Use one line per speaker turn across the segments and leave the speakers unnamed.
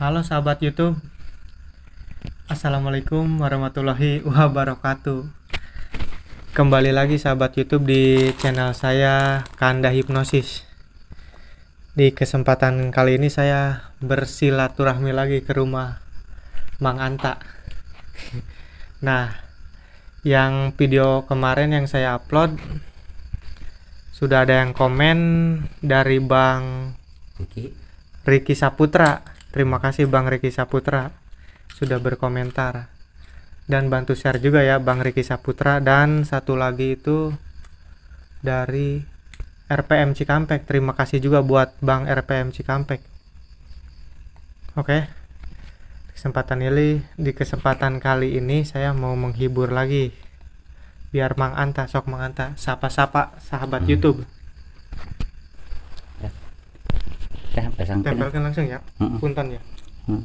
Halo sahabat YouTube. Assalamualaikum warahmatullahi wabarakatuh. Kembali lagi sahabat YouTube di channel saya Kanda Hipnosis. Di kesempatan kali ini saya bersilaturahmi lagi ke rumah Mang Anta. Nah, yang video kemarin yang saya upload sudah ada yang komen dari Bang Riki, Saputra Terima kasih Bang Riki Saputra sudah berkomentar dan bantu share juga ya Bang Riki Saputra dan satu lagi itu dari RPM Cikampek. Terima kasih juga buat Bang RPM Cikampek. Oke. Kesempatan ini di kesempatan kali ini saya mau menghibur lagi biar Mang Anta sok Mang Anta sapa-sapa sahabat hmm. YouTube pasang tempelkan langsung ya hmm. punten ya hmm.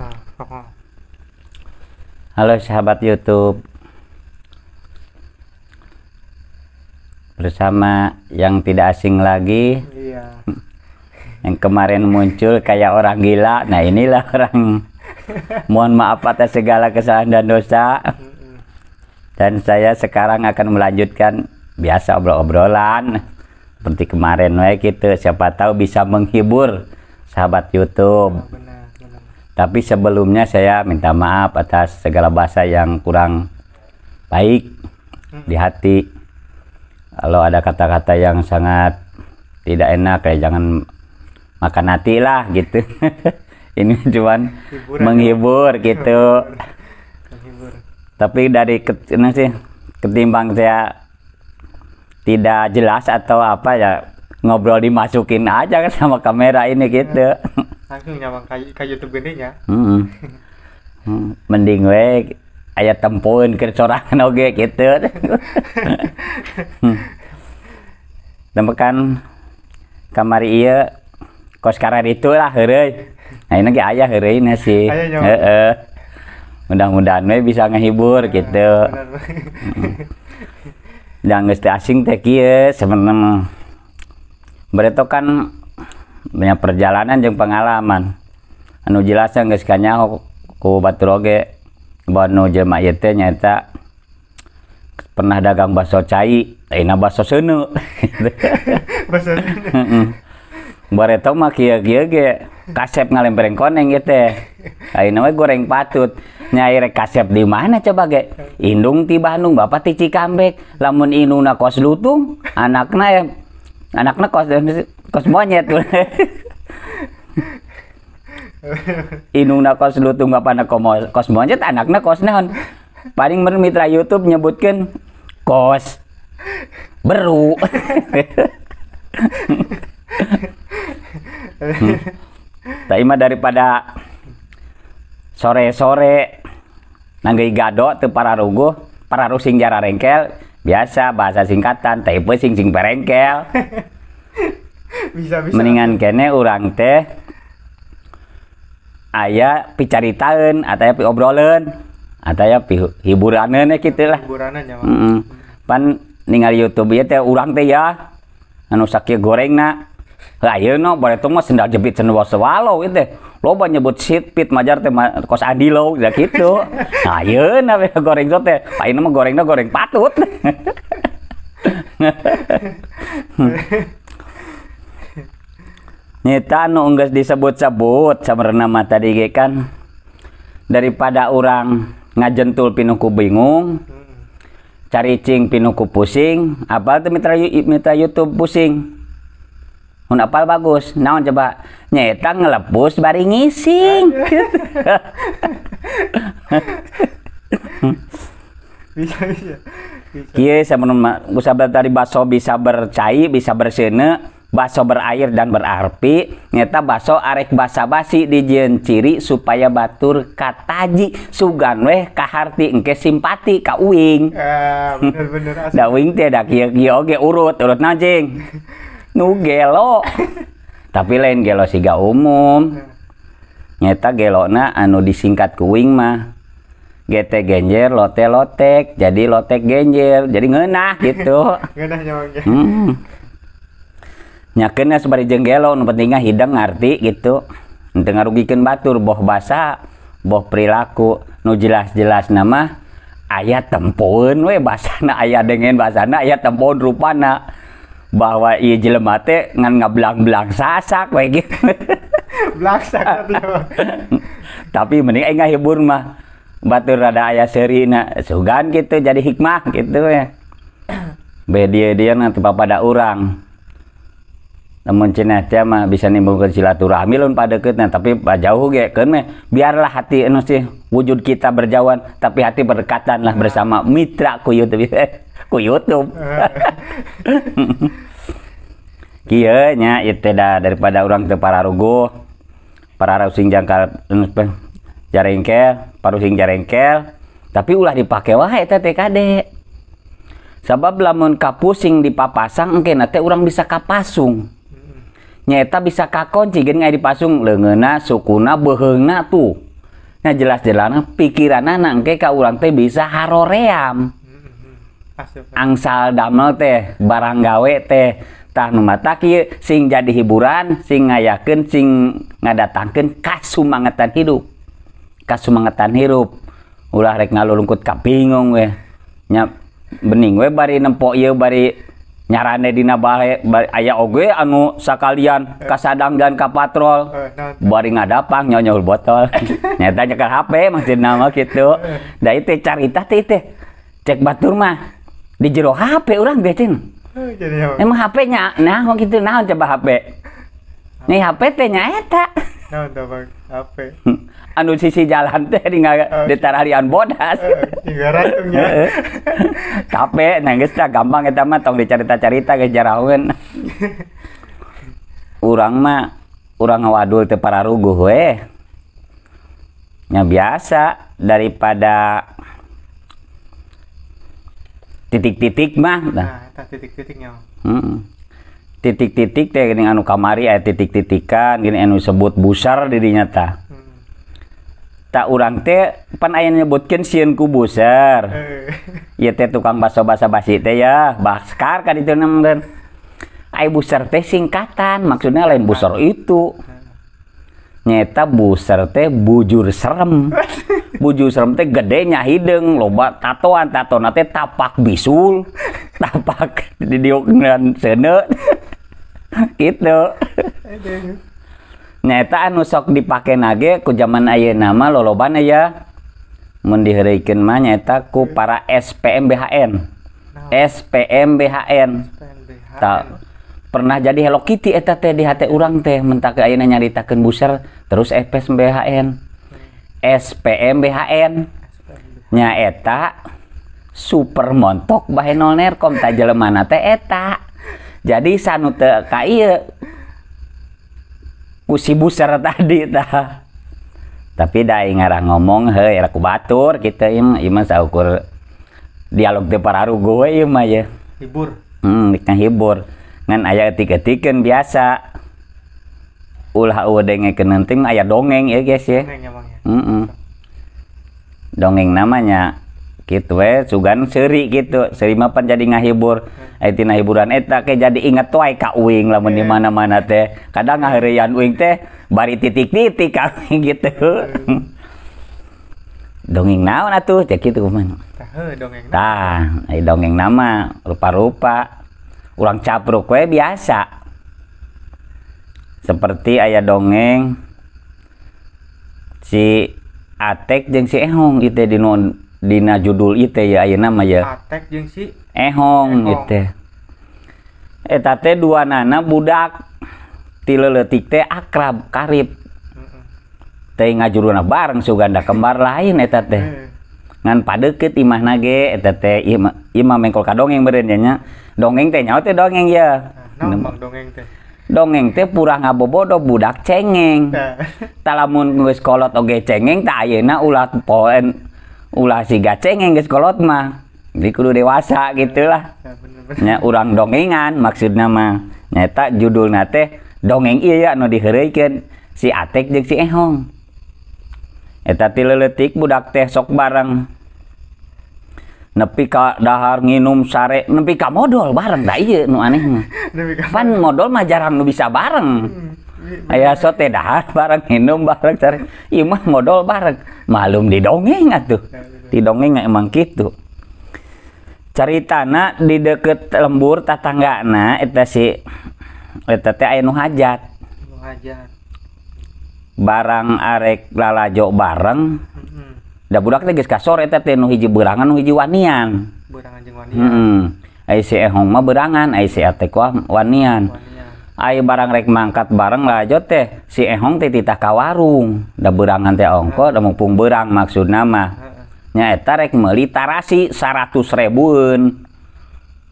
nah,
halo sahabat YouTube bersama yang tidak asing lagi
iya. Mm.
yang kemarin muncul kayak orang gila nah inilah orang mohon maaf atas segala kesalahan dan dosa dan saya sekarang akan melanjutkan biasa obrol-obrolan seperti kemarin wae gitu siapa tahu bisa menghibur sahabat YouTube benar, benar, tapi sebelumnya saya minta maaf atas segala bahasa yang kurang baik hmm. di hati kalau ada kata-kata yang sangat tidak enak kayak jangan makan hati lah gitu ini cuman Hiburan menghibur ya. gitu menghibur. tapi dari sih ketimbang saya tidak jelas atau apa ya ngobrol dimasukin aja kan sama kamera ini gitu
langsung nyamang kayak kayak YouTube gini ya.
hmm. mending we ayah tempoin ke sorangan oke gitu hmm. kan kamari iya kos karar itu lah hari. nah ini kayak ayah hari ini sih heeh mudah-mudahan we bisa ngehibur gitu bener yang nggak asing teh kia sebenarnya mereka kan punya perjalanan yang pengalaman anu yang nggak sekanya ku buat nu jema yete nyata pernah dagang bakso cai ina bakso senu bakso Bareto mah kia kia ge kasep ngalem koneng gitu. Ayeuna we goreng patut nyai rek kasep di mana coba ge indung ti Bandung bapak ti Cikampek lamun inuna kos lutung anakna ya anaknya kos kos monyet inuna kos lutung bapak na kos monyet anaknya kos naon paling mitra YouTube nyebutkan kos beru hmm. Tapi mah daripada sore-sore nanggai gado te para rugu para rusing jara rengkel biasa bahasa singkatan type sing sing perengkel
bisa bisa mendingan
kene orang teh ayah picaritaan atau ya obrolan atau ya hiburannya gitu lah
hiburannya mm
pan ningali YouTube ya teh orang teh ya anu sakit goreng nak lah ya no boleh tuh mah sendal jepit sendal sewalau itu lo banyak nyebut shit pit majar teh ma kos Andi lo ya gitu nah iya nah, ya, goreng itu teh lain nama goreng goreng patut nyata nu enggak disebut-sebut sama mah tadi kan daripada orang ngajentul pinuku bingung cari cing pinuku pusing apa tuh mitra mitra YouTube pusing Mun apal bagus. Naon coba nyeta ngelepus bari ngising.
bisa bisa.
Iya, saya bisa dari baso bisa bercai, bisa bersene, baso berair dan berarpi. Nyata baso arek basa basi di ciri supaya batur kataji sugan weh kaharti engke simpati ka uing.
Eh, ah, bener bener.
Da uing teh da kieu kieu oge urut, urut najing. nu gelo tapi lain gelo siga umum iya. nyata na anu disingkat kuing mah GT genjer lote lotek jadi lotek genjer jadi ngena gitu
ngenah hmm.
nyakennya sebari jenggelo nu pentingnya hidang ngerti gitu Nanti ngarugikan batur boh basa boh perilaku nu jelas-jelas nama ayat weh we basana ayat dengan basana ayat tempun rupana bahwa iya jelema teh ngan ngablang-blang sasak we gitu.
Blaksak
Tapi mending enggak hibur mah. batu rada aya serina sugan gitu jadi hikmah gitu ya. Bedia dia nanti pada orang. Namun cina teh mah bisa nimbulkan silaturahmi lawan pada deketnya tapi jauh ge kan biarlah hati anu sih wujud kita berjauhan tapi hati berdekatan lah bersama nah. mitra kuyut ku YouTube. Kia nya itu dah daripada orang teu pararuguh. Pararuh sing jangkal anu, jarengkel, paruh sing jarengkel, tapi ulah dipake wae eta TKD. Sebab lamun kapus sing dipapasang engke nanti orang bisa kapasung. Nyeta bisa kakonci gen nggak dipasung lengena sukuna, beheungna tuh. Nah jelas-jelas pikiran anak engke ka urang teh bisa haroream angsal damel teh barang gawe tehtah numataki sing jadi hiburan sing ngayaken sing ngadatangkan kasumangatan hidup kasumangatan hirup ulah rek ngalulungkut ka bingung we nya bening we bari nempo ieu bari nyarane dina bae bari aya oge anu sakalian eh. kasadang dan ka patrol eh, nah, nah. bari ngadapang nyonyol botol nyata nyekel HP maksudna mah kitu eh. da itu carita teh teh cek batur mah di jero HP orang betin emang HP-nya, nah mau gitu nah coba HP nih HP teh eta.
nah coba HP
anu sisi jalan teh di nggak oh, di tararian bodas
eh, tiga ratusnya.
HP nangis tak gampang kita mah tong dicerita cerita ke jarawan orang mah orang ngawadul teh para ruguh weh nya biasa daripada titik-titik mah nah,
nah titik-titiknya
hmm. titik-titik teh gini anu kamari ayat titik-titikan gini anu sebut busar dirinya ta hmm. tak urang teh pan aya nyebutkan sien ku busar ya teh tukang baso basa basi teh ya baskar kan itu namun ai busar teh singkatan maksudnya lain busar nah. itu nyeta buser teh bujur serem bujur serem teh gedenya hidung loba tatoan tatoan teh tapak bisul tapak di diokan sene gitu nyeta anu sok dipake nage ku zaman aye nama loloban ya mendihreikin mah nyeta ku para SPM BHN nah. SPM BHN, SPM BHN pernah jadi Hello Kitty eta teh di hati orang teh mentah ke ayeuna buser terus FPS BHN SPM BHN nya eta super montok bahe nol nerkom tak jelemana teh eta jadi sanu teh ka kusi buser tadi tah tapi dah ngarang ngomong he aku batur kita ima ima saukur dialog teh pararu gue ima ya hibur hmm dikna hibur ngan ayah ketik-ketikan biasa ulah udeng ke nanti ayah dongeng ya guys ya dongeng, mm -mm. dongeng namanya gitu eh sugan seri gitu seri mapan jadi ngahibur itu hmm. tina hiburan eta ke jadi ingat tuai ka uing lamun di hmm. mana mana teh kadang hmm. ngaherean uing teh bari titik titik ka gitu dongeng naon atuh cek itu man tah dongeng nama rupa rupa ulang capruk kue biasa seperti ayah dongeng si Atek jeng si Ehong itu di non dina judul itu ya ayah nama ya
Atek jeng si
Ehong, Ehong. itu eta teh dua nana budak tileletik teh akrab karib teh ngajuruna bareng suganda kembar lain eta teh eh ngan padeket imah nage eta teh imah imah mengkol ka dongeng berenya dongeng teh nyawa teh dongeng ya nah, nah dongeng teh dongeng teh pura ngabobodo budak cengeng nah. talamun geus kolot oge cengeng tak ayeuna ulah poen ulah siga cengeng geus kolot mah jadi kudu dewasa gitulah ya, ya, nya urang dongengan maksudnya mah nyata judul nate dongeng iya ya no dihereken si atek jeung si ehong etatiletik budak teh sok bareng nepi ka dahar nginum sare nepi ka modal bareng da iya nu aneh pan modal mah jarang nu bisa bareng hmm, ayah so teh dahar bareng nginum bareng sare iya mah modal bareng malum didongeng atuh didongeng emang gitu caritana di deket lembur tatanggana eta si eta teh aya nu hajat
nu hajat
barang arek lalajo bareng udah mm-hmm. budak teh geus kasor eta teh nu hiji berangan nu hiji wanian berangan jeung wanian heeh ai si ehong mah berangan ai si ate wanian, wanian. ai barang rek mangkat bareng lalajo teh si ehong teh titah ka warung berangan teh ongko udah mumpung berang maksudna mah nya eta rek meuli tarasi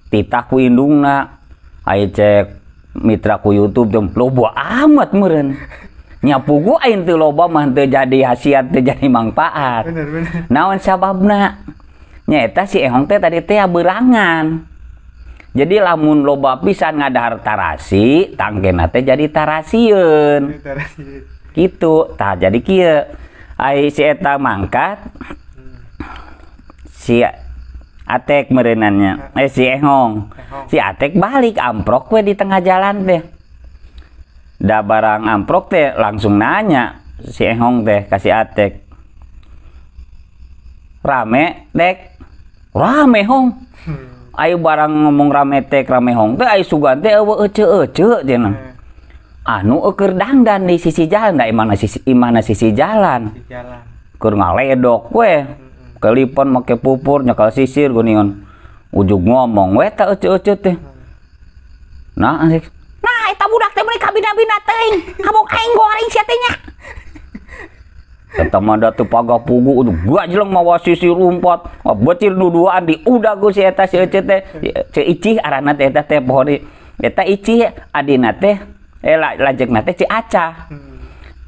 titah ku indungna ai cek mitra ku YouTube jemplo buah amat meureun nyapu gua aing loba mah teu jadi hasiat teu jadi manfaat bener bener naon sababna nyaeta si ehong teh tadi teh berangan jadi lamun loba pisan ngadahar tarasi tangkena teh jadi tarasiun. gitu tah jadi kia ai si eta mangkat si atek merenannya eh si ehong si atek balik amprok we di tengah jalan teh da barang amprok teh langsung nanya si Ehong teh kasih Atek rame dek rame Hong hmm. ayo barang ngomong rame tek rame Hong teh ayo sugan teh awo ece ece jenang anu eker dangdan di sisi jalan dah imana sisi imana sisi jalan, sisi ngaledok we hmm. kelipon make pupur nyekal sisir gunion ujung ngomong we tak ece ece teh hmm. nah bina-bina teuing. abok aing goreng sia teh nya. Eta mah datu paga pugu udah gua jeleng mawa sisi rumpot. Oh, becir nu duaan di udah gus si eta si ece teh. Si icih arana teh eta teh pohon Eta icih adina teh eh lajek nate ce aca.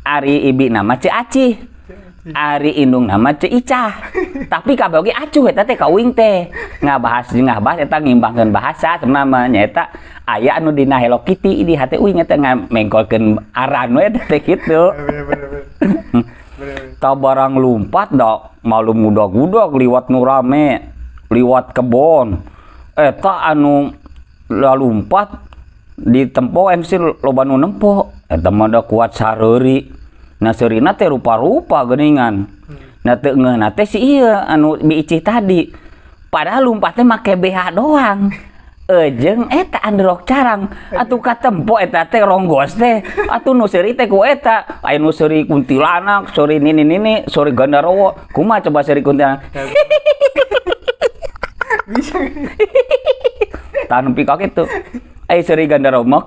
Ari ibi nama ce acih. Ari indung nama ce Ica. Tapi kabeh oge acuh eta teh kawing teh. Ngabahas jeung ngabahas eta ngimbangkeun bahasa sebenarnya nyaeta aya anu dina Hello Kitty di hate uing eta ngamengkolkeun aran anu we eta teh kitu. Tau barang lompat, dok, malu muda gudok liwat nu rame, liwat kebon. Eta anu lumpat di tempo MC lo banu nempo. Eta mah kuat sareri. Nasrina teh rupa-rupa geningan. Hmm. Nah teu nate teh si iya anu biicih tadi. Padahal lumpat make BH doang. Ejeng eta androk carang Atu katempo eta teh ronggos teh Atu nuseri seuri teh ku eta Ayo nu kuntilanak Sorry nini nini Sorry gandarowo Kuma coba seri kuntilanak bisa tahan pikak itu Eh seri gandarowo mah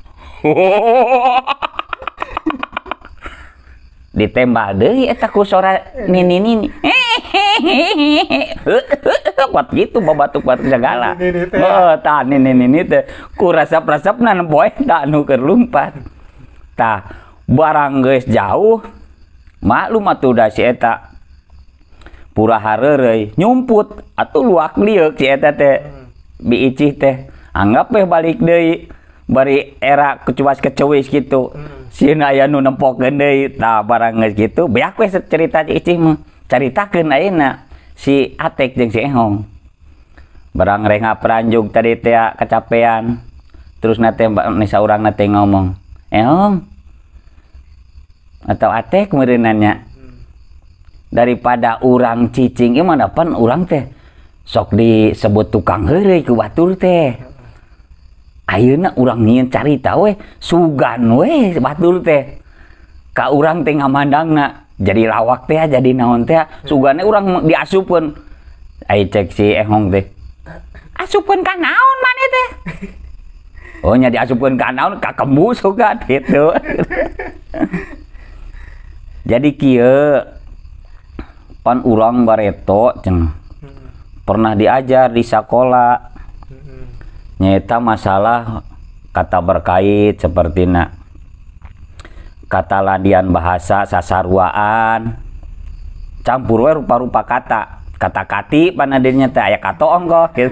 ditembak deh eta ku sora nini nini kuat gitu babatu kuat segala oh tah nini nini teh ku rasap rasap nan boy tak nu kerlumpat tah barang guys jauh maklum atuh dah si eta pura harerei nyumput atau luak liuk si eta teh hmm. biicih teh anggap eh balik deh bari era kecuas kecewis gitu hmm. sin aya nu nempok deui tah barang gitu, kitu beak wes cerita icih mah caritakeun ayeuna si Atek jeng si Ehong barang renga peranjung tadi teh kecapean terus nate nisa orang nate ngomong Ehong atau Atek kemarin hmm. daripada orang cicing ieu mah orang urang teh sok disebut tukang hari ku batur teh Ayeuna urang nyiin carita we sugan we batul teh ka urang teh ngamandangna jadi lawak teh jadi naon teh sugane urang diasupeun aye cek si Ehong teh Asupun ka naon maneh teh Oh nya diasupeun ka naon ka kembu sugan itu. jadi kieu pan urang bareto ceng pernah diajar di sekolah mm-hmm nyata masalah kata berkait seperti nak kata ladian bahasa sasarwaan campur we rupa-rupa kata kata kati panadinya teh ayak kato ongko gitu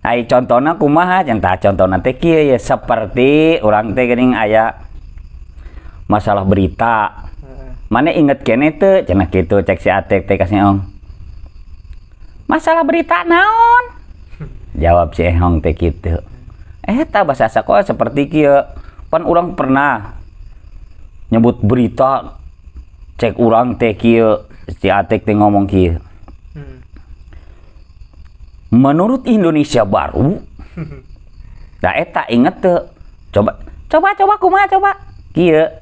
Hai contohnya kumaha tak contohnya teh kia ya seperti orang teh neng ayak masalah berita mana inget kene teh cenah gitu cek si Atek teh kasih ong masalah berita naon jawab si Ehong teh gitu eh, tak bahasa sekolah seperti kia pan orang pernah nyebut berita cek orang teh kia si Atek teh ngomong kia hmm. menurut Indonesia baru nah eta eh, inget tuh coba coba coba kumaha coba kia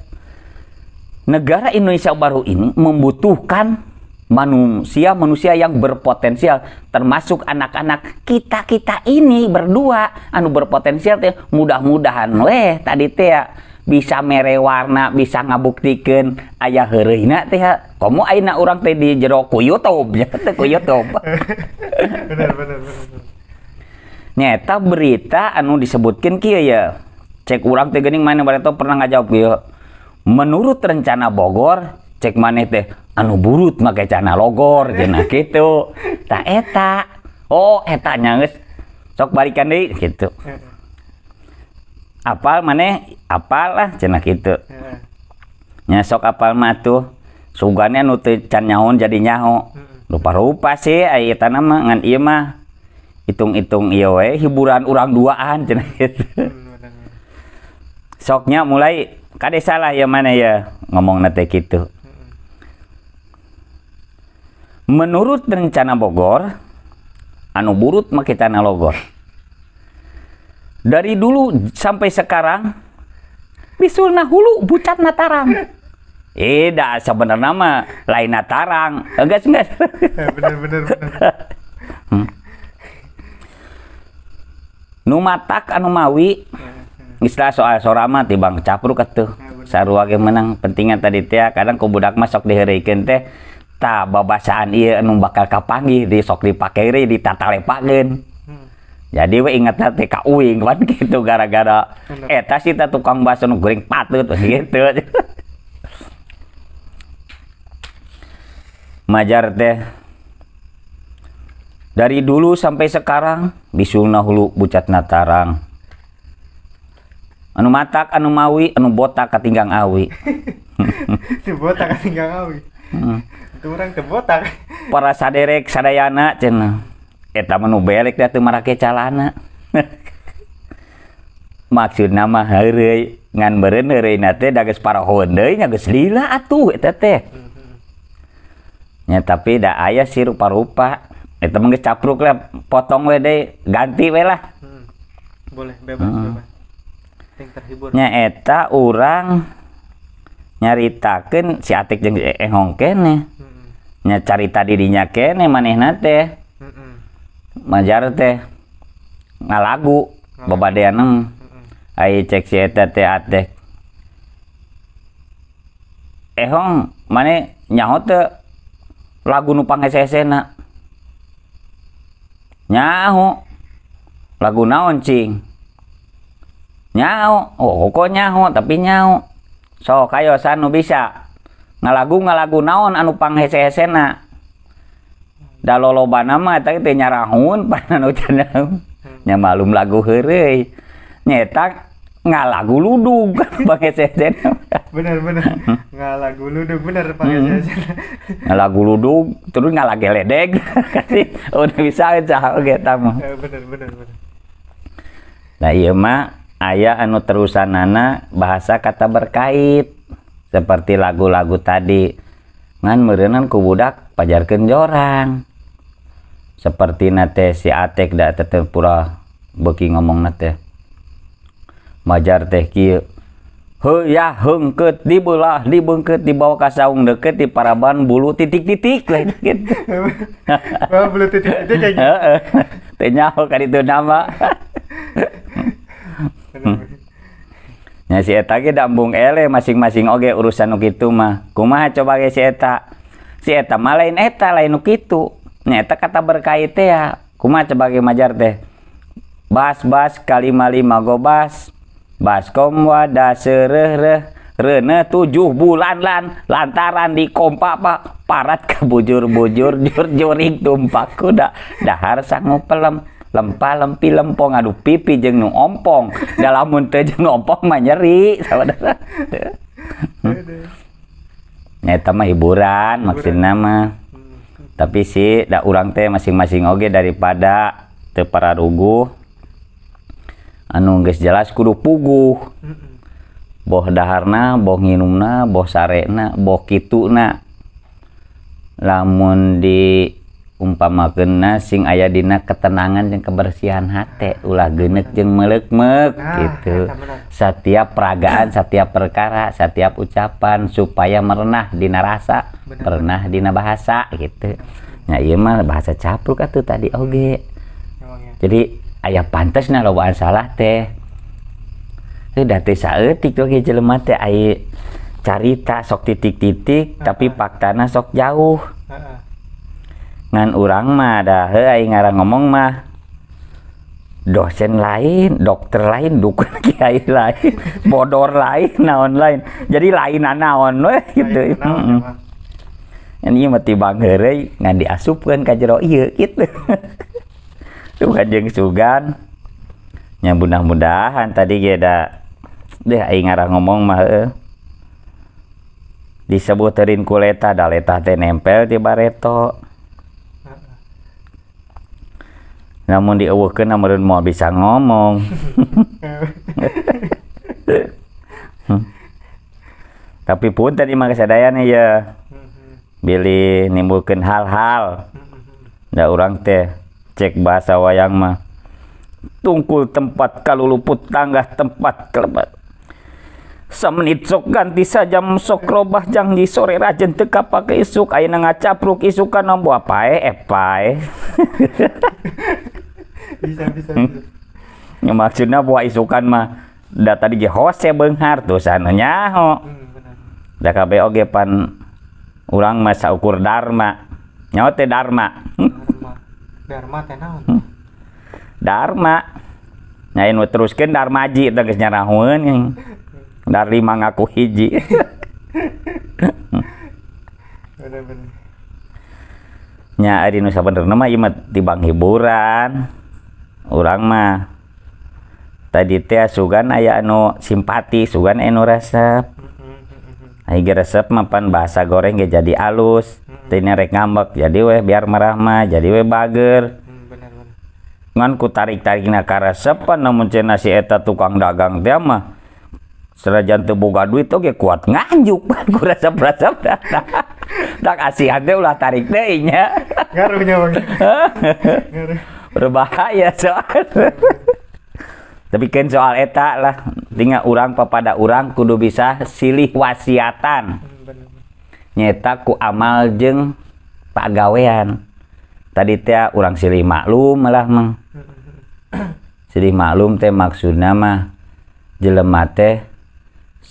negara Indonesia baru ini membutuhkan manusia-manusia yang hmm. berpotensial termasuk anak-anak kita-kita ini berdua anu berpotensial teh mudah-mudahan weh tadi teh ya, bisa mere warna bisa ngabuktikan ayah herina teh ya. kamu aina orang teh di jero kuyutob ya teh kuyutob
bener,
nyata berita anu disebutkan kia ya cek orang teh gening mana barito pernah ngajau kia menurut rencana Bogor cek mana teh anu burut make cana logor jenah gitu tak eta oh etanya guys sok balikan deh gitu apal mana apalah cenah gitu nyesok apal mah tuh sugannya nu can nyahon jadi nyaho lupa-lupa sih aya tanah ngan ieu mah hitung-hitung ieu we hiburan urang duaan cenah gitu soknya mulai kade salah ya mana ya ngomong nate gitu menurut rencana Bogor anu burut makitana logor dari dulu sampai sekarang bisul hulu bucat natarang eh dah sebenar nama lain natarang enggak eh, enggak eh, bener bener bener hmm. numatak anu mawi istilah soal sorama ti bang capru ketuh eh, saruwa menang pentingnya tadi teh kadang kubudak budak masuk hari teh ta babasaan iya anu bakal kapangi di sok dipakeri di tata hmm. jadi we ingat teh kak uing kan gitu gara-gara eta sih ta tukang baso nu goreng patut gitu majar teh dari dulu sampai sekarang bisul hulu bucat natarang anu matak anu mawi anu botak katinggang awi
si botak katinggang awi hmm kurang ke botak.
Para saderek sadayana cina. Eta menu belek datu marake calana. Maksud nama hari ngan beren hari nate dages para honda nya ges lila atuh eta teh. Ya tapi da ayah sih rupa-rupa. Eta mah capruk lah, potong we deh, ganti we lah. Hmm.
Boleh bebas hmm. bebas. Yang terhibur. Nya
eta urang nyaritakan si atik jeng ehong kene nya nyarita dirinya kene maneh nate majar teh ngalagu babadean aye cek si eta teh atik ehong mane nyaho te lagu nupang nu na nyaho lagu naon cing nyaho oh kok nyaho tapi nyaho so kayo sanu bisa ngalagu ngalagu naon anu pang hesena daloloba nama tapi teh nyarahun panan ucana hmm. nyamalum lagu heri nyetak ngalagu ludug
panghese-hesena bener bener ngalagu ludug bener panghese-hesena hmm.
ngalagu ludug terus ngalagi ledeg kasih udah bisa aja oge eta mah
eh, bener bener bener
nah iya mah ayah anu terusan terusanana bahasa kata berkait seperti lagu-lagu tadi ngan merenan ku budak pajarkeun jorang seperti nate si atek da tetepura beki ngomong nate majar teh kieu He ya hengket dibelah dibengket dibawa ke saung deket di paraban bulu titik-titik lain gitu. bulu titik-titik kayak gitu. Tanya kali itu nama. nya si eta ge dambung ele masing-masing oge urusan nukitu mah kumaha coba ge si eta si eta mah lain eta lain nukitu, kitu nya eta kata berkait teh ya kumaha coba ge majar teh bas bas kalima lima gobas baskom wada sereh reh Rene tujuh bulan lan lantaran di kompak pak parat ke bujur bujur jur juring tumpak kuda dahar sanggup pelem lempa lempi lempong aduh pipi jeng nu ompong dalam muntah jeng nu ompong mah nyeri saudara nyata mah hiburan maksudnya mah hmm. tapi sih dak urang teh masing-masing oge daripada teu para rugu, anu geus jelas kudu puguh hmm. boh daharna boh nginumna boh sarena boh kituna lamun di umpama gena sing ayah dina ketenangan dan kebersihan hati ulah genek jeng melek nah, gitu setiap peragaan setiap perkara setiap ucapan supaya merenah dina rasa Bener. pernah dina bahasa gitu ya iya mah bahasa capruk atuh tadi oge ya. jadi ayah pantas nah lobaan salah teh udah teh saatik oge jelemah teh ayah carita sok titik-titik tapi faktana sok jauh ngan orang mah dah he ngarang ngomong mah dosen lain, dokter lain, dukun kiai lain, bodor lain, naon lain. Jadi lain naon we gitu. Heeh. Yang ieu mah tibang heureuy ngan diasupkeun ka jero gitu. Tuh kanjeng sugan. Ya mudah-mudahan tadi ge da deh aing ngarang ngomong mah disebut terin kuleta da leta teh nempel ti bareto. namun diawahkan amarun mau bisa ngomong tapi pun tadi mah nih ya beli nimbulkan hal-hal nggak orang teh cek bahasa wayang mah tungkul tempat kalau luput tangga tempat kelebat semenit sok ganti saja sok robah janji sore rajen teka pakai isuk ayeuna pruk isukan nombo apa eh epae
bisa bisa, hmm?
bisa. maksudnya buah isukan mah dah tadi ge hose beunghar tuh sana nyaho. Dah hmm, da oge pan ulang masa ukur dharma nyawa teh hmm? dharma
dharma teh naon
dharma nyain teruskeun dharmaji teh geus mang aku hiji. Bener-bener. Nya ari nu sabenerna mah ieu tibang hiburan. Urang mah tadi teh sugan aya anu simpati, sugan anu resep. Mm-hmm. Aing resep mapan bahasa goreng ge jadi alus. Mm-hmm. Tini rek ngambek jadi weh biar merah mah jadi weh bager. Mm, Ngan ku tarik-tarik na ka resep namun cina si eta tukang dagang teh mah serajan teu boga duit kayak kuat nganjuk aku rasa berasa tak kasih teh ulah tarik deui ngaruhnya bang berbahaya soal tapi kan soal eta lah tinggal orang papada orang kudu bisa silih wasiatan hmm, nyeta ku amal jeng pak gawean. tadi teh orang silih maklum lah meng hmm. silih maklum teh maksudnya mah jelemate teh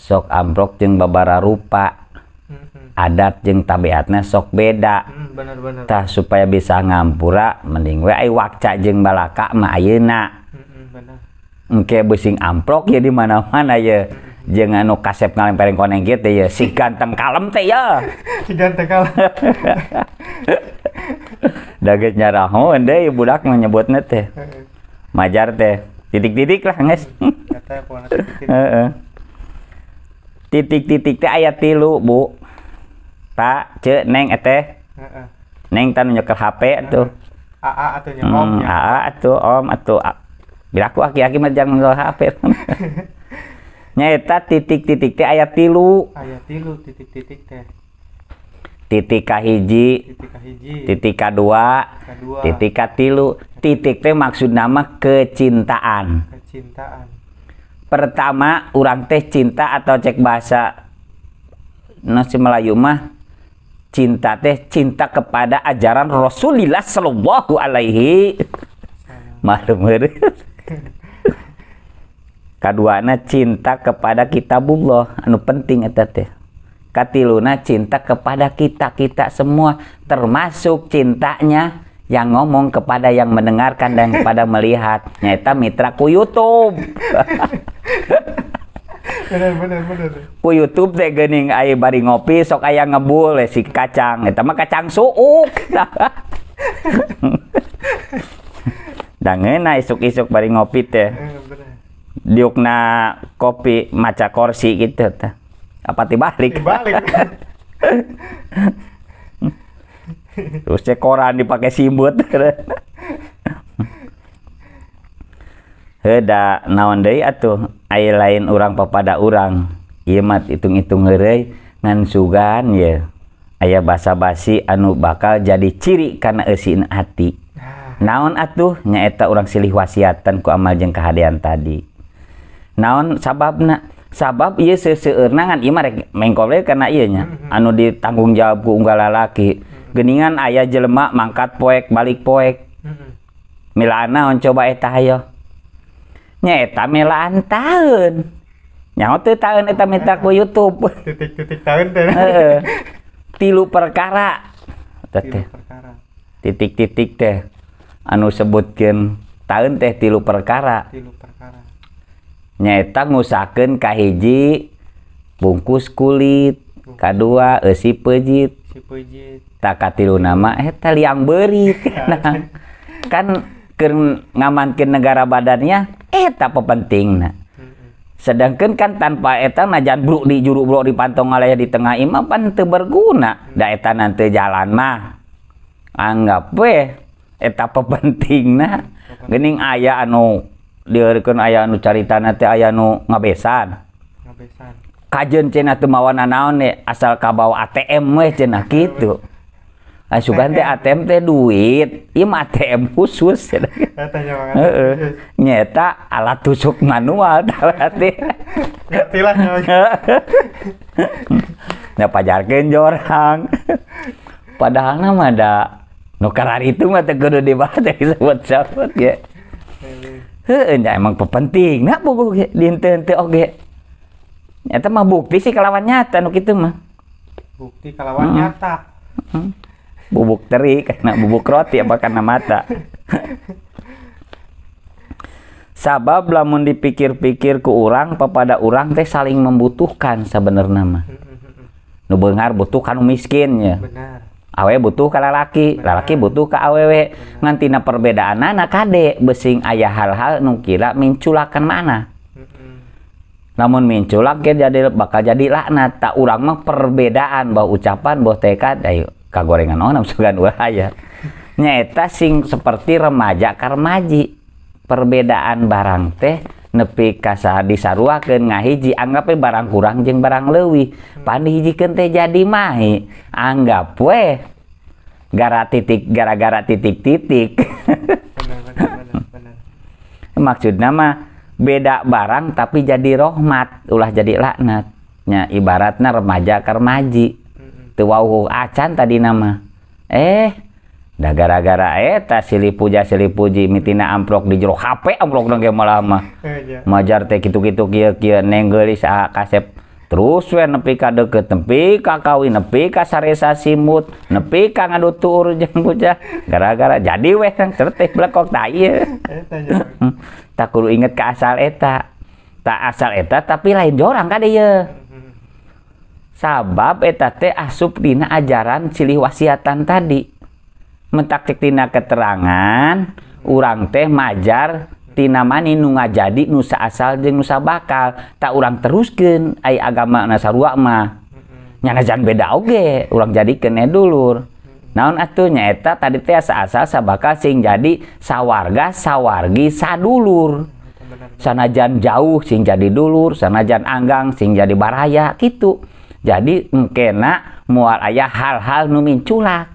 sok amprok jeng babara rupa mm-hmm. adat jeng tabiatnya sok beda
mm, tah
supaya bisa ngampura mending we wakca jeng balaka ma ayeuna oke besing amprok ya di mana-mana ya jangan anu kasep ngalempering koneng gitu ya si ganteng kalem teh ya
si ganteng kalem
daget ende deh budak menyebutnya teh majar teh titik-titik lah nges titik-titik teh ayat tilu bu tak ce neng ete neng tan nyokel HP tuh aa atau nyokel aa atau om atau bila aku aki-aki mah jangan nyokel HP nyeta titik-titik teh ayat tilu
ayat tilu titik-titik teh
titik kahiji titik kedua titik katilu titik teh maksud nama kecintaan
kecintaan
pertama orang teh cinta atau cek bahasa nasi Melayu mah cinta teh cinta kepada ajaran Rasulullah Shallallahu Alaihi Wasallam. Ah. Kaduana cinta kepada kitabullah anu penting eta teh. Katiluna cinta kepada kita kita semua termasuk cintanya yang ngomong kepada yang mendengarkan dan kepada melihat nyata mitraku YouTube
bener bener bener
ku YouTube teh gening ayo bari ngopi sok aya ngebul eh, si kacang eta mah kacang suuk ngena isuk-isuk bari ngopi teh eh, diukna kopi maca korsi gitu teh apa dibalik balik? terus cek koran dipakai simbut heda naon deui atuh ai lain orang papada orang ieu mah hitung-hitung heureuy ngan sugan ya aya basa-basi anu bakal jadi ciri karena esin hati ah. naon atuh nyaeta orang silih wasiatan ku amal jeung kahadean tadi naon sababna sabab ieu sabab iya ngan ieu mah rek mengkol karena ieu nya mhm. anu ditanggung jawab ku unggal lalaki geningan ayah jelema mangkat poek balik poek milana on coba eta ayo nya eta tahun nyawa tuh tahun eta minta ku YouTube titik-titik tahun tilu perkara titik-titik teh anu sebutkan tahun teh tilu perkara tilu perkara nyaeta kahiji bungkus kulit kedua esi pejit tak katilu nama eta eh, liang beri nah, kan ke ngamankin negara badannya eh, eta pepenting nah sedangkan kan tanpa eta najan bruk di juru bruk di pantong alaya di tengah imam pan teu berguna mm. da eta nanti jalan mah anggap we eh, eta pepenting nah gening ayah anu dieureukkeun ayah anu carita nanti ayah anu ngabesan ngabesan kajen cina teu mawana naon asal kabawa ATM weh cina gitu Nah, sugan teh ATM teh duit, ieu ATM khusus. Nyeta alat tusuk manual berarti. Ngerti lah. nggak pajarkeun jorang. Padahal nama ada nu karar itu mah teh kudu dibahas dari sebut-sebut ya. Heeh, emang pepenting. Nah, bobo di henteu oge. Oh, nyata mah bukti sih kalawan nyata nu kitu mah.
Bukti kalawan nyata
bubuk teri karena bubuk roti apa karena mata sabab lamun dipikir-pikir ke orang kepada orang teh saling membutuhkan sebenarnya mah nu bengar butuh kan miskinnya awe butuh ke lalaki lalaki butuh ke awewe ngantina perbedaan anak kade besing ayah hal-hal nungkila kira minculakan mana namun minculak jadi bakal jadi laknat tak orang mah perbedaan bahwa ucapan bahwa tekad ayo kagorengan orang sugan dua ayat nyata sing seperti remaja karmaji perbedaan barang teh nepi kasa disaruakeun ngahiji anggapnya e barang kurang jeng barang lewi pandi hiji teh jadi mahi anggap weh gara titik gara-gara titik-titik maksud nama beda barang tapi jadi rohmat ulah jadi laknatnya ibaratnya remaja karmaji tuwauhu acan tadi nama eh dah gara-gara eta eh, silih puja silih puji mitina amprok di jero HP amprok nang ge malah eh, mah majar teh kitu-kitu kieu kieu nenggelis ah kasep terus we nepi ka deket nepi ka kawin nepi ka saresa simut nepi ka ngadutur jeung bocah gara-gara jadi we sang certeh blekok ta ieu iya.
eh,
tak kudu inget ka asal eta tak asal eta tapi lain jorang ka dieu sabab etate asup dina ajaran silih wasiatan tadi mentaktik tina keterangan urang teh majar tina mani nunga jadi nusa asal jeng nusa bakal tak urang teruskeun ay agama nasarua mah nyana jangan beda oge urang jadi kene dulur naon atuh nyaeta tadi teh asa asal sabakal sing jadi sawarga sawargi sadulur sanajan jauh sing jadi dulur sanajan anggang sing jadi baraya gitu jadi mungkena muar ayah hal-hal numin culak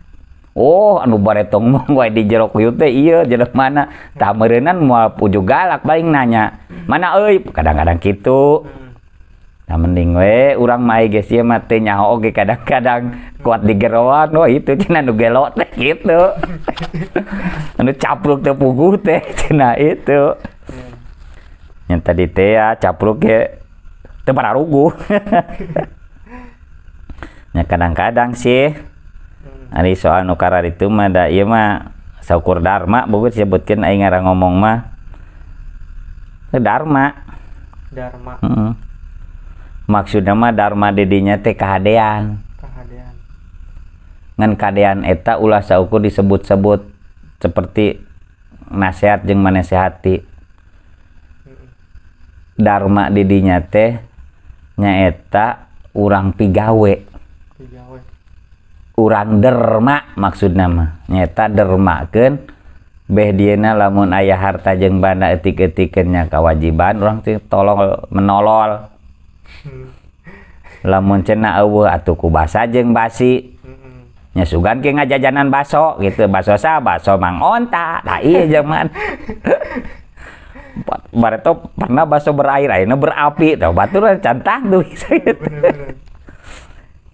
Oh anu baretong mau di jero yute iya jero mana tak merenan mau puju galak paling nanya mana oi kadang-kadang gitu nah mending we urang mai geus ieu mah nyaho kadang-kadang kuat digeroan wah oh, itu cina nu gelok teh gitu anu capruk teh puguh teh cina itu yang tadi teh ya capruk ge tempat pararuguh ya kadang-kadang sih hari soal nukara itu mah da iya mah saukur dharma bukan disebutkan aing ngarang ngomong mah dharma
dharma -hmm.
maksudnya mah dharma didinya teh kehadean kehadean ngan kadean eta ulah saukur disebut-sebut seperti nasihat jeung manasehati dharma didinya teh nyaeta urang pigawe urang derma maksud nama nyata dermaken beh diena lamun ayah harta jeng banda etik-etiknya kewajiban orang tuh tolong menolol hmm. lamun cena awu atau kubasa jeng basi hmm. nyesugan ke ngajajanan baso gitu baso sa baso mang onta tah ieu iya jaman Bareto pernah baso berair ini berapi batu lah cantang tuh gitu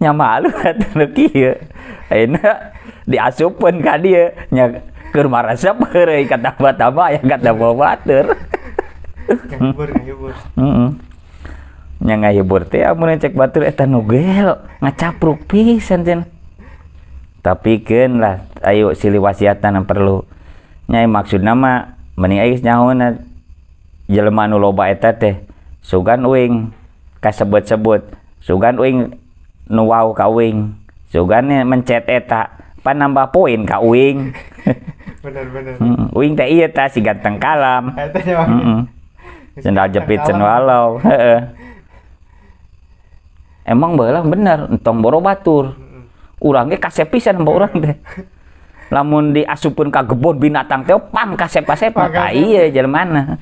nya malu kata kieu ayeuna diasupkeun ka dieu nya keur marasep heureuy kata batama aya kata bawater
ngahibur ngahibur
heeh nya ngahibur teh amun cek batur eta nu gelo ngacapruk pisan tapi kan lah ayo silih wasiatan yang perlu nyai maksud nama mending ayo nyahona jelema nu loba eta teh sugan uing kasebut-sebut sugan uing nuwau kawing sugane mencet eta penambah poin ka uing
bener bener mm,
uing teh iya ta si ganteng kalam
mm
sendal jepit sen walau emang baheula bener entong boro batur urangnya kasep pisan mbak urang teh lamun diasupun ka gebon binatang teh oh, pang kasep-kasep ka iya mana?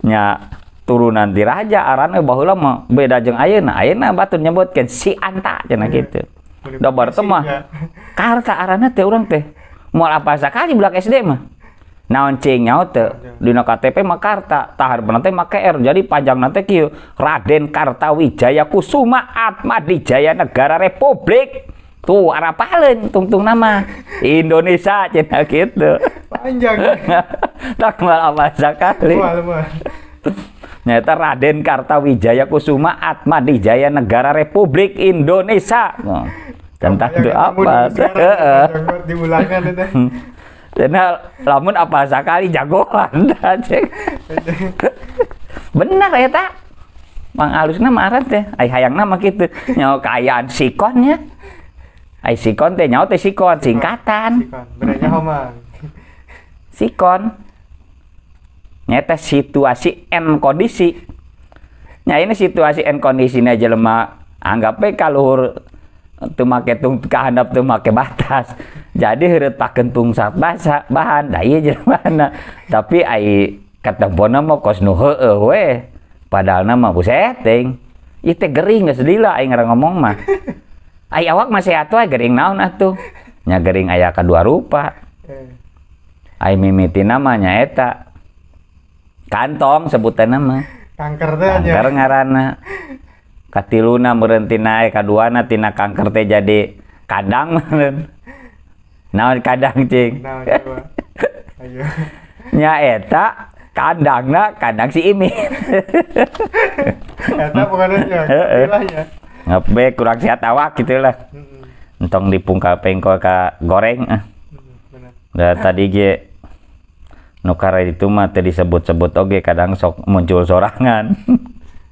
nya turunan diraja arane Arana bahula mah beda jeung ayeuna ayeuna batur nyebutkeun si anta cenah iya. gitu da barteu mah karta arana teh urang teh moal apa sakali bulak SD mah naon cing nyaho teh iya. dina KTP mah karta tahar bener teh make R jadi panjang nanti kieu Raden Kartawijaya Kusuma Atmadi Jaya Negara Republik tuh arah paling tungtung nama Indonesia cina gitu
panjang
tak malah apa sakali nyata Raden Kartawijaya Kusuma Atmanijaya Negara Republik Indonesia nah, tentang itu apa Karena eh, lamun apa sekali jagoan benar ya tak mang nama marat teh ay hayang nama gitu nyawa kayaan sikon ya ay sikon teh nyawa teh sikon
singkatan sikon berenya homang
sikon nyata situasi n kondisi nah ini situasi n kondisi ini aja lemah anggapnya kalau tuh make tung kehandap tuh make batas jadi heretak kentung sak bahasa bahan dah iya mana tapi ai ketempona mau kos nu heeh padahal nama bu setting itu gering nggak sedih lah ngarang ngomong mah ai awak masih atuh gering naon atuh nya gering ayah kedua rupa eh. ai mimiti namanya eta kantong sebutan nama kanker teh aja kanker ngarana katiluna berhenti naik kaduana tina kanker teh jadi kadang naon kadang cing nya eta kadang na kadang si imi eta bukan aja ya, gitu ya. ngabe kurang sehat awak gitulah entong dipungkal pengkol ka goreng Nah, tadi ge nukara itu mah tadi disebut-sebut oke okay, kadang sok muncul sorangan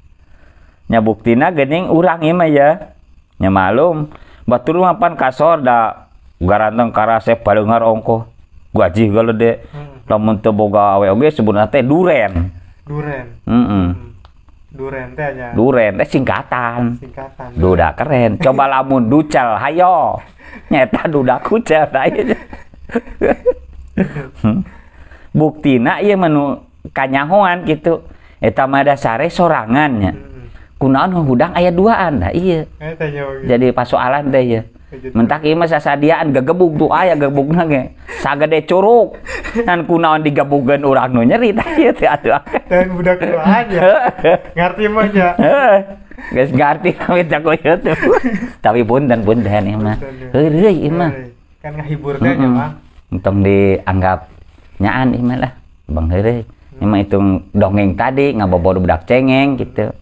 nyabuktina gening urang ima ya nyamalum. malum batur mapan kasor da garanteng karase palengar ongko gaji galau deh hmm. muntu boga awe oge sebut nate duren duren mm -mm.
duren teh aja duren
teh singkatan singkatan duda keren coba lamun ducal hayo nyeta duda kucel aja buktina ia menu kanyahoan hmm. eh, gitu etamada sare sorangannya kunaon hudang ayah duaan nah iya jadi pasoalan deh ya eh, mentak iya masa sadiaan gegebuk tuh ayah gegebuk nange sagede curuk dan kunaon digabugan orang nu nyeri teh iya teh atuh dan budak tuaan ya ngerti mah ya Guys, ngerti kami tak koyo tuh. Tapi pun dan ya mah. Heureuy imah.
Kan ngahibur teh mah.
Untung dianggap nyaan ih malah bang heureuy emang itu dongeng tadi nggak ngabobodo budak cengeng gitu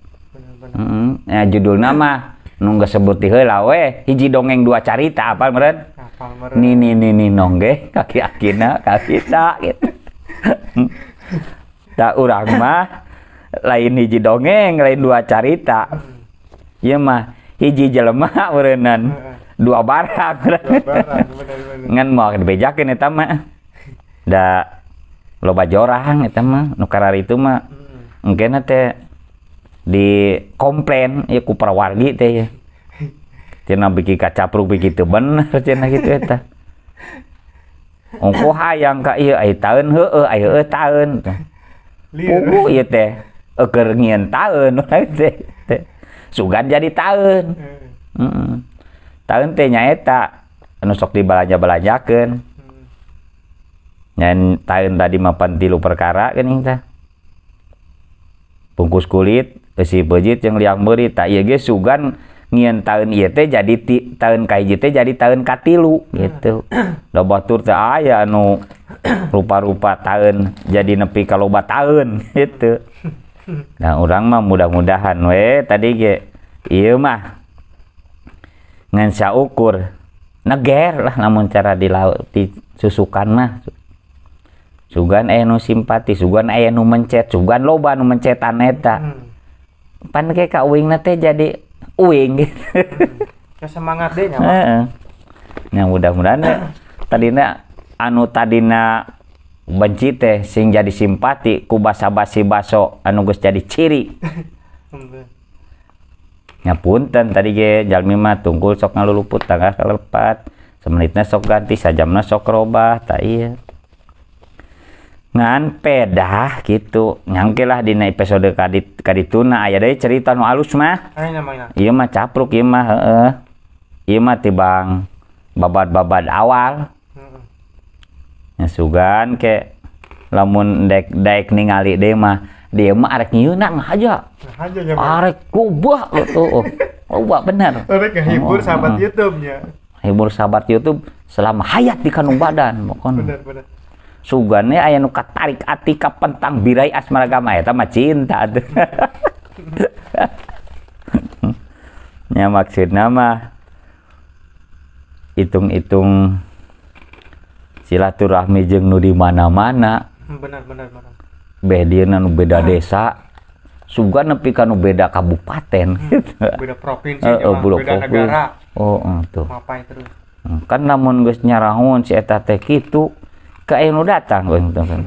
bener, Mm ya, judul nama nu nggak sebut di we hiji dongeng dua carita apa meren ni ni ni nongge kaki akina kaki tak gitu tak urang mah lain hiji dongeng lain dua carita iya mah hiji jelema urenan dua barang ngan mau dibejakeun eta mah da loba jorang itu mah nukarar hmm. itu mah mungkin teh di komplain ya ku wargi teh ya cina bikin kacapruk begitu bener cina gitu eta ongko hayang ka ieu tahun taun heueuh ai heueuh taun pugu ieu teh eueur ngieun taun teh sugan jadi tahun heeh hmm. taun teh nyaeta anu sok balanya belanjakeun dan tahun tadi mapan tilu perkara kan teh bungkus kulit besi bejit yang liang beri tak iya ge sugan ngian tahun iya teh jadi ti, tahun kaiji teh jadi tahun katilu gitu lo batur teh aya nu rupa-rupa tahun jadi nepi kalau bat tahun gitu nah orang mah mudah-mudahan we tadi ge iya mah ngan ukur neger lah namun cara di laut di susukan mah sugan aya nu simpati sugan aya nu mencet sugan loba nu mencetan eta hmm. pan ke ka uing teh jadi uing gitu hmm. semangat deh nyawa nah mudah-mudahan ya, tadina anu tadina benci teh sing jadi simpati ku basa-basi baso anu gus jadi ciri punten tadi ge jalmi mah tunggul sok ngaluluput tangga kelepat semenitnya sok ganti sajamna sok robah tak iya ngan pedah gitu nyangke hmm. lah di episode kadit kadituna ayah dari cerita nu alus mah iya mah capruk iya mah iya mah tibang babad-babad awal hmm. ya sugan ke lamun dek dek ningali deh mah dia mah arek nyuna aja
nah, ya, arek
kubah tuh oh, oh, oh. kubah bener arek hibur sahabat
YouTube nya
hibur sahabat YouTube selama hayat di kandung badan pokoknya sugane aya nu katarik atika pentang birai asmara agama eta mah cinta tuh nya maksudna mah hitung-hitung silaturahmi jeung nu di mana-mana
benar benar benar
bedieuna beda desa suga nepi ka nu beda kabupaten hmm, beda provinsi uh, uh, beda negara oh uh, tuh terus hmm, kan namun geus nyarahun si eta teh kitu ke Ayo datang gue kan.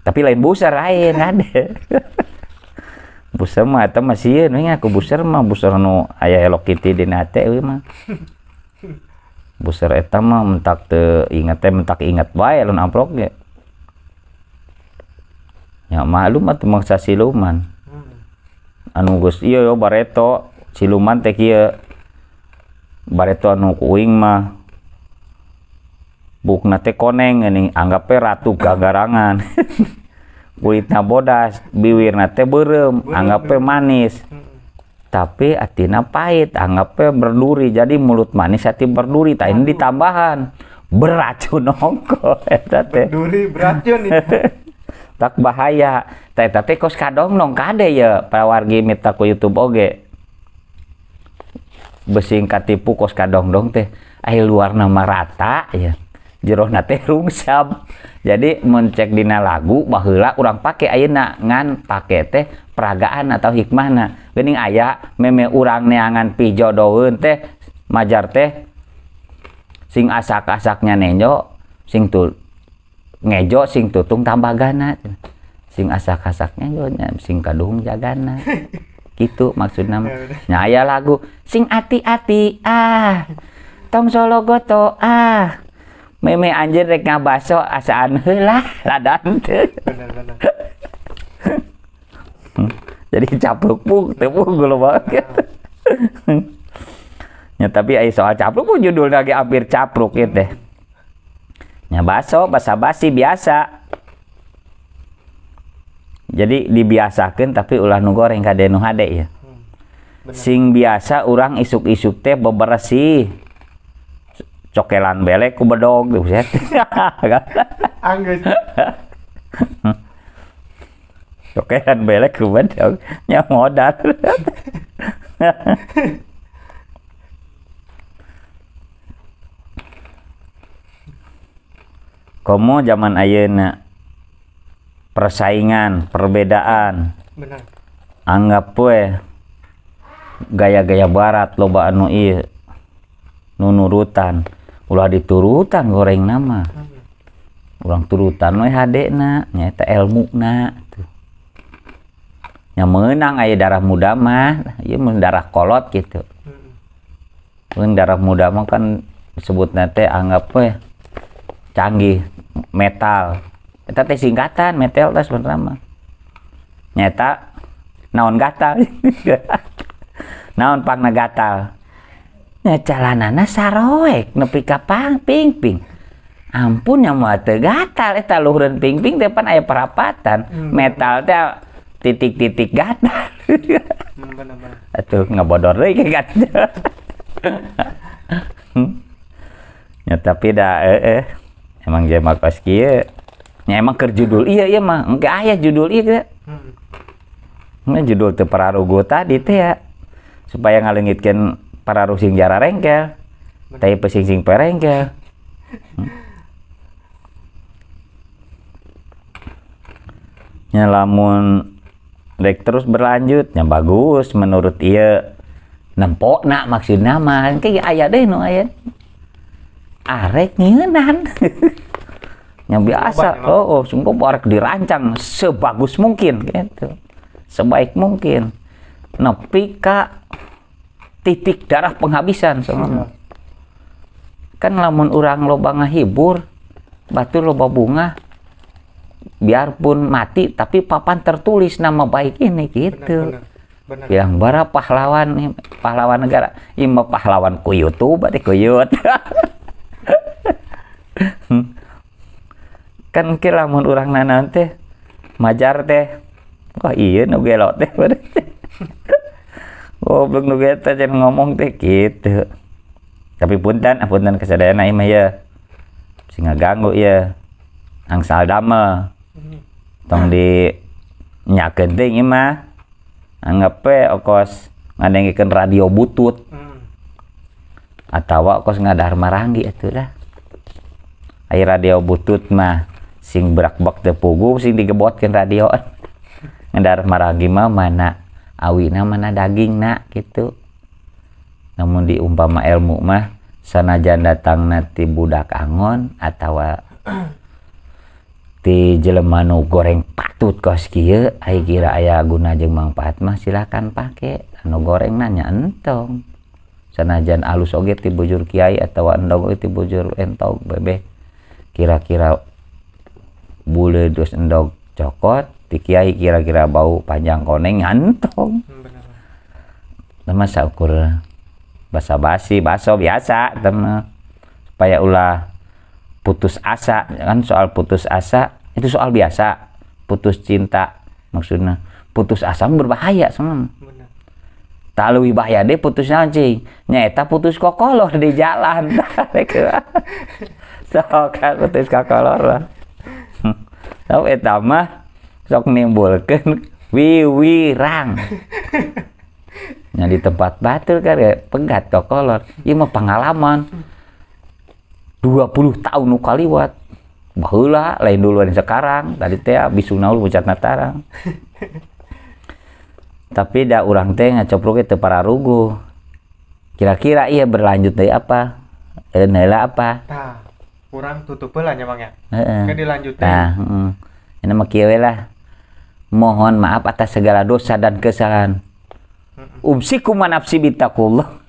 tapi lain buser lain ada Buser mah atau masih ya aku buser mah buser nu ayah elok Kitty di nate mah Buser eta mah mentak te ingat teh mentak ingat bae lamun amplop ge ya maklum atuh mangsa siluman anu geus iya yo bareto siluman teh kieu bareto anu kuing mah buk nate koneng ini anggapnya ratu gagarangan kulitnya bodas biwir nate berem anggapnya manis tapi atina pahit anggapnya berduri jadi mulut manis hati berduri tak ini ditambahan beracun ongko berduri beracun tak bahaya teh tapi kos kadong nong kade ya wargi mita ku youtube oge besing katipu kos kadong dong teh akhir luar nama rata ya Jeroh nate rungsap jadi mencek dina lagu bahula orang pake ayana ngan pake teh peragaan atau hikmahna gening ayah meme orang neangan pijodoeun teh majar teh sing asak-asaknya nenyo sing tul ngejo sing tutung tambah gana sing asak-asaknya yo sing kadung jagana gitu maksudnya nyaya lagu sing ati-ati ah tong solo goto ah meme anjir rek ngabaso asaan heula ladan teh hmm, jadi capruk pun teu gue banget nah. gitu. ya tapi ai soal capruk pun judul lagi hampir capruk ieu teh nya baso basa basi biasa jadi dibiasakan tapi ulah nu goreng denu hade ya sing biasa orang isuk-isuk teh bebersih cokelan belek ku bedog buset Angges. cokelan belek ku bedog nya modal komo zaman ayeuna persaingan perbedaan benar anggap we gaya-gaya barat loba anu iya nunurutan ulah diturutan goreng nama orang turutan we HD na nyata ilmu na tuh yang menang ayah darah muda mah ya mendarah kolot gitu mungkin darah muda mah kan disebut nanti anggap we canggih metal kita teh singkatan metal tas pertama, nyata naon gatal naon pangna gatal ngecalanana saroek nepi ping pangpingping ampun yang mau ada gatal eta ping pingping depan ayah perapatan hmm. metal teh titik-titik gatal
hmm,
atuh ngebodor deh kayak gatal hmm. ya tapi dah eh, eh. emang jema kos kia ya emang ker judul iya iya mah enggak ayah judul iya hmm. Nah, judul tuh pararugo tadi teh ya supaya ngalengitkan para rusing jara rengkel tapi pesing sing perengkel nyalamun dek terus berlanjut yang bagus menurut iya nempok nak maksud nama kayak ayah deh no ayah ah, arek nyenan, yang biasa oh, oh sungguh arek dirancang sebagus mungkin gitu sebaik mungkin nepi kak titik darah penghabisan sebenarnya. Hmm. Kan lamun orang loba ngehibur, batu loba bunga, biarpun mati tapi papan tertulis nama baik ini gitu. Benar, Bilang bara pahlawan pahlawan negara, ima pahlawan kuyut tuh berarti kuyut. kan kira lamun orang nanante majar teh. Kok iya nu teh berarti. goblok oh, nu geta jangan ngomong teh gitu tapi punten ah, punten kesadaran aing mah ya sing ganggu ya angsal damel mhm. tong di nyakeun teh ieu mah anggap we okos ngadengkeun radio butut mhm. atau okos ngadahar marangi atuh dah air radio butut mah sing berak bak tepugu sing digebotkan radio eh. ngendar marangi mah mana awina mana daging nak gitu namun diumpama ilmu mah sanajan datang nanti budak Angon atau ti jelemanu goreng patut kos kia ay kira ayah guna jeng manfaat mah silakan pakai anu goreng nanya entong sanajan alus oge ti bujur kiai atau endog ti bujur entong bebek kira-kira bule dus endog cokot Kiai kira-kira bau panjang koneng ngantong hmm, teman ukur basa basi baso biasa teman supaya ulah putus asa kan soal putus asa itu soal biasa putus cinta maksudnya putus asa kan berbahaya semua tak lebih bahaya deh putus cing nyata putus kokolor di jalan so kan putus kokoloh tau tahu etama sok nimbulkan wiwirang nya di tempat batu kan ya pegat tokolor ini mah pengalaman 20 tahun nu liwat, baheula lain duluan sekarang tadi teh abis naul pucat natarang tapi da orang teh ngacoprok itu para rugu kira-kira iya berlanjut dari apa eh nela apa
nah, kurang tutup lah ya e -e. kan dilanjutin nah,
mm. ini mah lah mohon maaf atas segala dosa dan kesalahan. Umsiku manapsi bintakullah.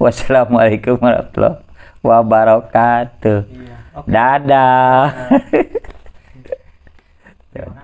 Wassalamualaikum warahmatullahi wabarakatuh. Iya, Dadah. Terima kasih.